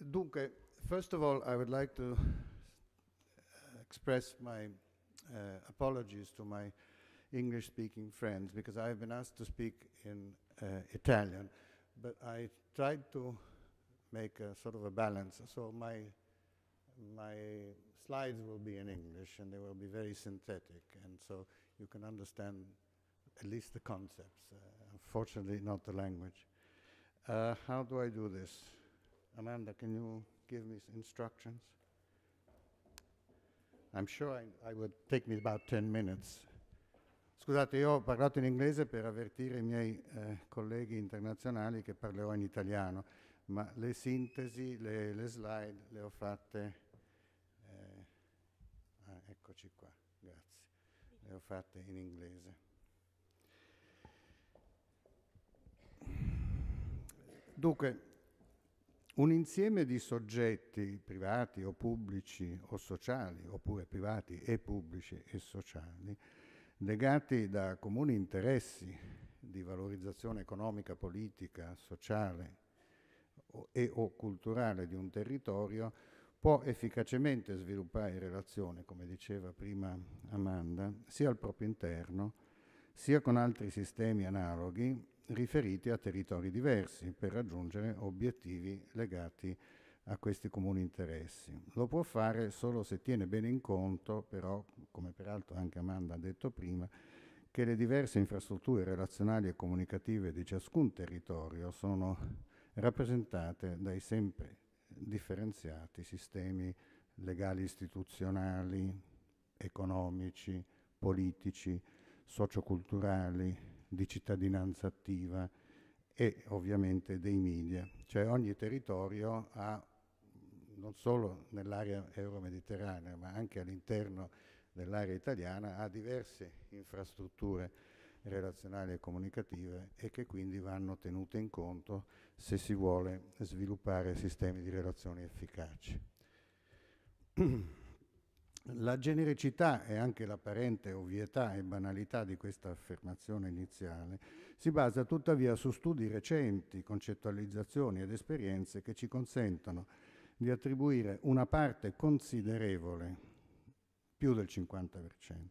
Dunque, first of all, I would like to uh, express my uh, apologies to my English speaking friends because I've been asked to speak in uh, Italian, but I tried to make a sort of a balance. So my, my slides will be in English and they will be very synthetic, and so you can understand at least the concepts, uh, unfortunately, not the language. Uh, how do I do this? Amanda, can you give me instructions? I'm sure I, I would take me about 10 minutes. Scusate, io ho parlato in inglese per avvertire i miei eh, colleghi internazionali che parlerò in italiano, ma le sintesi, le, le slide le ho fatte, eh, ah, eccoci qua, grazie, le ho fatte in inglese. Dunque, un insieme di soggetti privati o pubblici o sociali, oppure privati e pubblici e sociali, legati da comuni interessi di valorizzazione economica, politica, sociale e o culturale di un territorio, può efficacemente sviluppare relazioni, come diceva prima Amanda, sia al proprio interno, sia con altri sistemi analoghi riferiti a territori diversi per raggiungere obiettivi legati a questi comuni interessi. Lo può fare solo se tiene bene in conto, però, come peraltro anche Amanda ha detto prima, che le diverse infrastrutture relazionali e comunicative di ciascun territorio sono rappresentate dai sempre differenziati sistemi legali istituzionali, economici, politici, socioculturali, di cittadinanza attiva e ovviamente dei media. Cioè ogni territorio ha, non solo nell'area euro-mediterranea, ma anche all'interno dell'area italiana, ha diverse infrastrutture relazionali e comunicative e che quindi vanno tenute in conto se si vuole sviluppare sistemi di relazioni efficaci. La genericità e anche l'apparente ovvietà e banalità di questa affermazione iniziale si basa tuttavia su studi recenti, concettualizzazioni ed esperienze che ci consentono di attribuire una parte considerevole, più del 50%,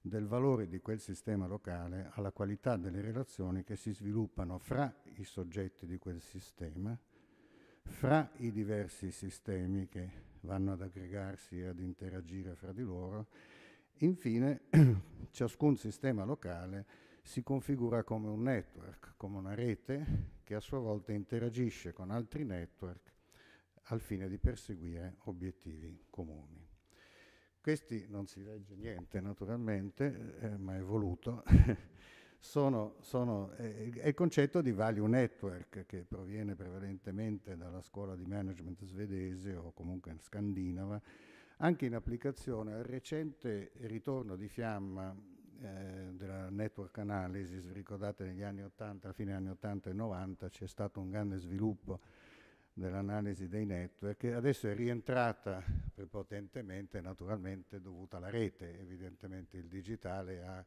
del valore di quel sistema locale alla qualità delle relazioni che si sviluppano fra i soggetti di quel sistema, fra i diversi sistemi che vanno ad aggregarsi e ad interagire fra di loro. Infine, ciascun sistema locale si configura come un network, come una rete che a sua volta interagisce con altri network al fine di perseguire obiettivi comuni. Questi non si legge niente naturalmente, eh, ma è voluto. sono, sono, è, il concetto di value network che proviene prevalentemente dalla scuola di management svedese o comunque scandinava, anche in applicazione al recente ritorno di fiamma eh, della network analysis, ricordate negli anni 80, alla fine degli anni 80 e 90 c'è stato un grande sviluppo dell'analisi dei network che adesso è rientrata prepotentemente naturalmente dovuta alla rete, evidentemente il digitale ha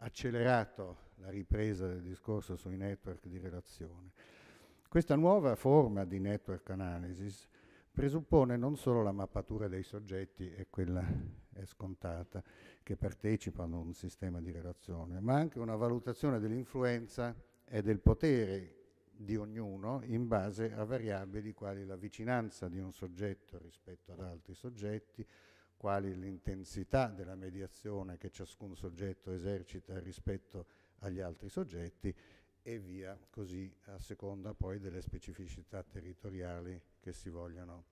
accelerato la ripresa del discorso sui network di relazione. Questa nuova forma di network analysis presuppone non solo la mappatura dei soggetti, e quella è scontata, che partecipano a un sistema di relazione, ma anche una valutazione dell'influenza e del potere di ognuno in base a variabili quali la vicinanza di un soggetto rispetto ad altri soggetti, quali l'intensità della mediazione che ciascun soggetto esercita rispetto agli altri soggetti e via così a seconda poi delle specificità territoriali che si vogliono,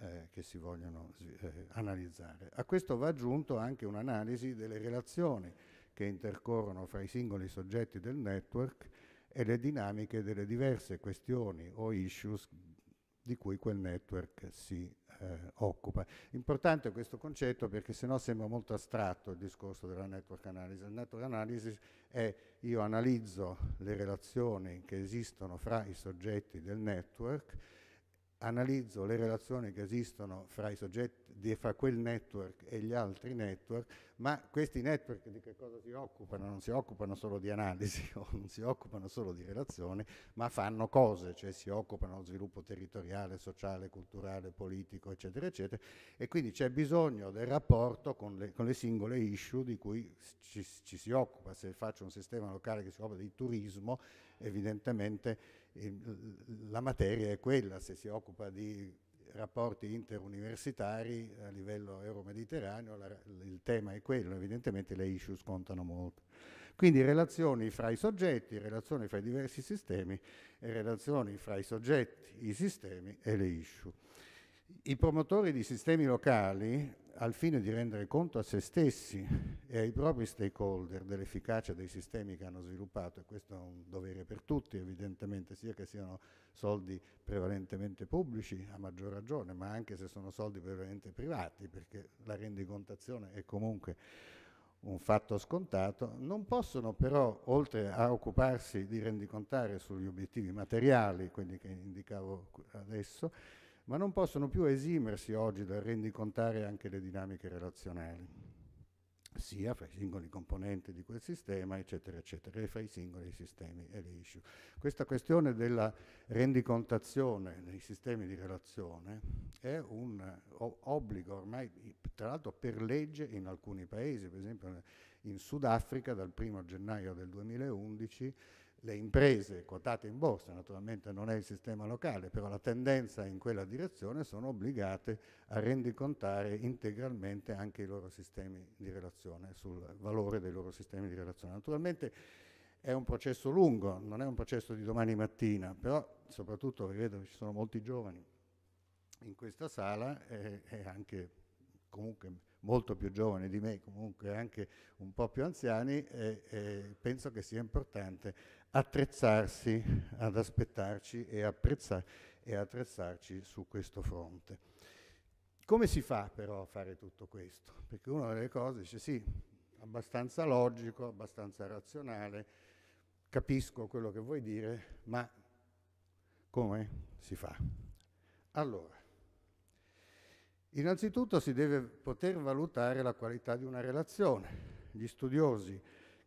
eh, che si vogliono eh, analizzare. A questo va aggiunto anche un'analisi delle relazioni che intercorrono fra i singoli soggetti del network e le dinamiche delle diverse questioni o issues di cui quel network si eh, occupa. Importante questo concetto perché sennò sembra molto astratto il discorso della network analysis. Il network analysis è io analizzo le relazioni che esistono fra i soggetti del network analizzo le relazioni che esistono fra, soggetti, fra, quel network e gli altri network, ma questi network di che cosa si occupano? Non si occupano solo di analisi o non si occupano solo di relazioni, ma fanno cose, cioè si occupano dello sviluppo territoriale, sociale, culturale, politico, eccetera, eccetera, e quindi c'è bisogno del rapporto con le, con le singole issue di cui ci, ci si occupa. Se faccio un sistema locale che si occupa di turismo, evidentemente la materia è quella, se si occupa di rapporti interuniversitari a livello euromediterraneo, la, il tema è quello, evidentemente le issues contano molto. Quindi relazioni fra i soggetti, relazioni fra i diversi sistemi e relazioni fra i soggetti, i sistemi e le issue. I promotori di sistemi locali, al fine di rendere conto a se stessi e ai propri stakeholder dell'efficacia dei sistemi che hanno sviluppato, e questo è un dovere per tutti evidentemente, sia che siano soldi prevalentemente pubblici, a maggior ragione, ma anche se sono soldi prevalentemente privati, perché la rendicontazione è comunque un fatto scontato, non possono però, oltre a occuparsi di rendicontare sugli obiettivi materiali, quelli che indicavo adesso, ma non possono più esimersi oggi dal rendicontare anche le dinamiche relazionali, sia fra i singoli componenti di quel sistema, eccetera, eccetera, e fra i singoli sistemi e le issue. Questa questione della rendicontazione nei sistemi di relazione è un obbligo ormai, tra l'altro per legge in alcuni paesi, per esempio in Sudafrica dal 1 gennaio del 2011 le imprese quotate in borsa, naturalmente non è il sistema locale, però la tendenza in quella direzione sono obbligate a rendicontare integralmente anche i loro sistemi di relazione, sul valore dei loro sistemi di relazione. Naturalmente è un processo lungo, non è un processo di domani mattina, però soprattutto vedo che ci sono molti giovani in questa sala e, e anche comunque molto più giovani di me, comunque anche un po' più anziani, e, e penso che sia importante attrezzarsi ad aspettarci e, e attrezzarci su questo fronte. Come si fa però a fare tutto questo? Perché una delle cose dice sì, abbastanza logico, abbastanza razionale, capisco quello che vuoi dire, ma come si fa? Allora, innanzitutto si deve poter valutare la qualità di una relazione. Gli studiosi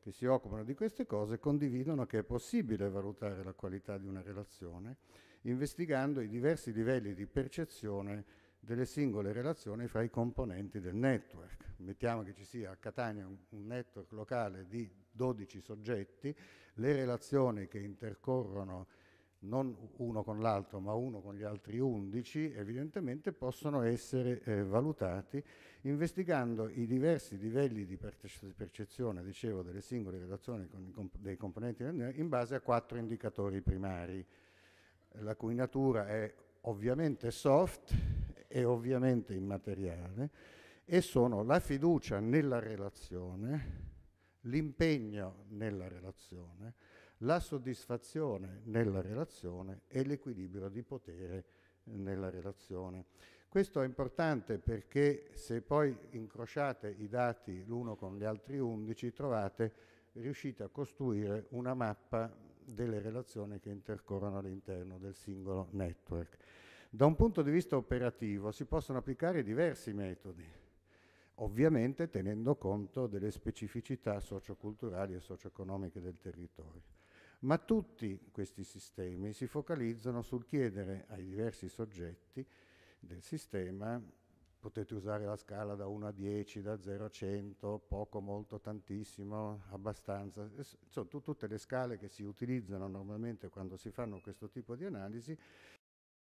che si occupano di queste cose condividono che è possibile valutare la qualità di una relazione investigando i diversi livelli di percezione delle singole relazioni fra i componenti del network. Mettiamo che ci sia a Catania un, un network locale di 12 soggetti, le relazioni che intercorrono non uno con l'altro ma uno con gli altri 11 evidentemente possono essere eh, valutati investigando i diversi livelli di percezione dicevo, delle singole relazioni comp dei componenti in base a quattro indicatori primari la cui natura è ovviamente soft e ovviamente immateriale e sono la fiducia nella relazione l'impegno nella relazione la soddisfazione nella relazione e l'equilibrio di potere eh, nella relazione. Questo è importante perché se poi incrociate i dati l'uno con gli altri 11 trovate, riuscite a costruire una mappa delle relazioni che intercorrono all'interno del singolo network. Da un punto di vista operativo si possono applicare diversi metodi, ovviamente tenendo conto delle specificità socioculturali e socioeconomiche del territorio. Ma tutti questi sistemi si focalizzano sul chiedere ai diversi soggetti del sistema, potete usare la scala da 1 a 10, da 0 a 100, poco, molto, tantissimo, abbastanza, insomma tutte le scale che si utilizzano normalmente quando si fanno questo tipo di analisi,